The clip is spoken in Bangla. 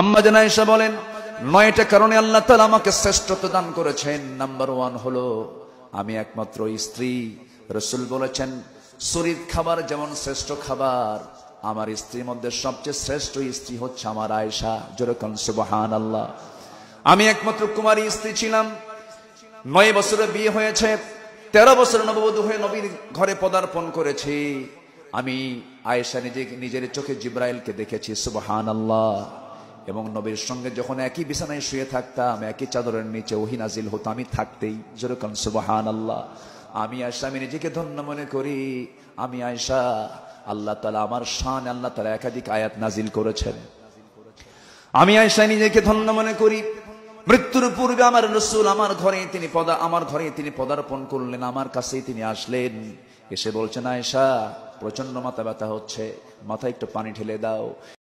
আম্মা জানা এসে বলেন নয়টা কারণে আল্লাহ তালা আমাকে শ্রেষ্ঠত্ব দান করেছেন নাম্বার ওয়ান হলো আমি একমাত্র স্ত্রী রসুল বলেছেন শরীর খাবার যেমন শ্রেষ্ঠ খাবার আমার স্ত্রীর মধ্যে সবচেয়ে শ্রেষ্ঠ স্ত্রী হচ্ছে আমার আয়সা যেরকম সুবহান আল্লাহ আমি একমাত্র কুমারী স্ত্রী ছিলাম নয় বছরে বিয়ে হয়েছে তেরো বছর নববধূ হয়ে নবীর ঘরে পদার্পণ করেছি আমি আয়েশা নিজে নিজের চোখে জিব্রাইলকে দেখেছি সুবহান আল্লাহ এবং নবীর সঙ্গে যখন একই বিছানায় শুয়ে থাকতাম একই চাদরের নিচে ওহিনাজিল হতো আমি থাকতেই যেরকম সুবাহান আল্লাহ আমি আয়সা আমি নিজেকে ধন্য মনে করি আমি আয়সা আল্লাহ তালা আমার শান আল্লাহ তালা একাধিক আয়াত নাজিল করেছেন আমি আয়সা নিজেকে ধন্য মনে করি মৃত্যুর পূর্বে আমার রসুল আমার ঘরে তিনি পদা আমার ঘরে তিনি পদার্পণ করলেন আমার কাছেই তিনি আসলেন এসে বলছেন আয়সা প্রচন্ড মাথা ব্যথা হচ্ছে মাথায় একটু পানি ঢেলে দাও